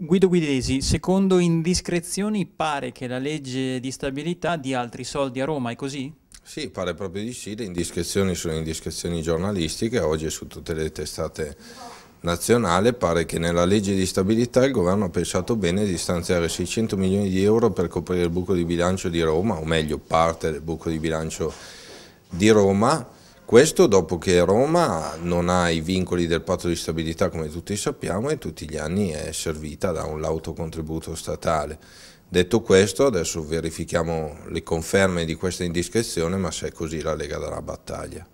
Guido Guidesi, secondo indiscrezioni pare che la legge di stabilità dia altri soldi a Roma, è così? Sì, pare proprio di sì, le indiscrezioni sono indiscrezioni giornalistiche, oggi è su tutte le testate nazionali, pare che nella legge di stabilità il governo ha pensato bene di stanziare 600 milioni di euro per coprire il buco di bilancio di Roma, o meglio parte del buco di bilancio di Roma, questo dopo che Roma non ha i vincoli del patto di stabilità come tutti sappiamo e tutti gli anni è servita da un lauto contributo statale. Detto questo adesso verifichiamo le conferme di questa indiscrezione ma se è così la Lega darà battaglia.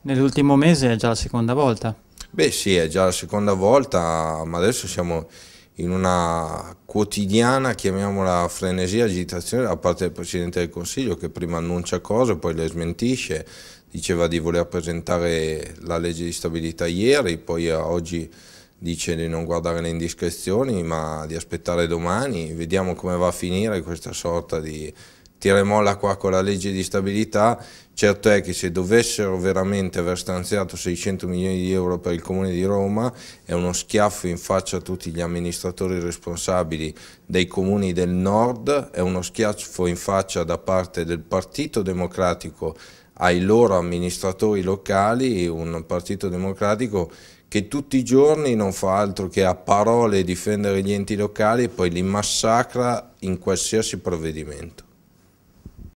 Nell'ultimo mese è già la seconda volta? Beh sì è già la seconda volta ma adesso siamo in una quotidiana, chiamiamola frenesia, agitazione da parte del Presidente del Consiglio che prima annuncia cose, poi le smentisce, diceva di voler presentare la legge di stabilità ieri, poi oggi dice di non guardare le indiscrezioni ma di aspettare domani, vediamo come va a finire questa sorta di tireremo l'acqua con la legge di stabilità, certo è che se dovessero veramente aver stanziato 600 milioni di euro per il Comune di Roma è uno schiaffo in faccia a tutti gli amministratori responsabili dei comuni del nord, è uno schiaffo in faccia da parte del Partito Democratico ai loro amministratori locali, un Partito Democratico che tutti i giorni non fa altro che a parole difendere gli enti locali e poi li massacra in qualsiasi provvedimento.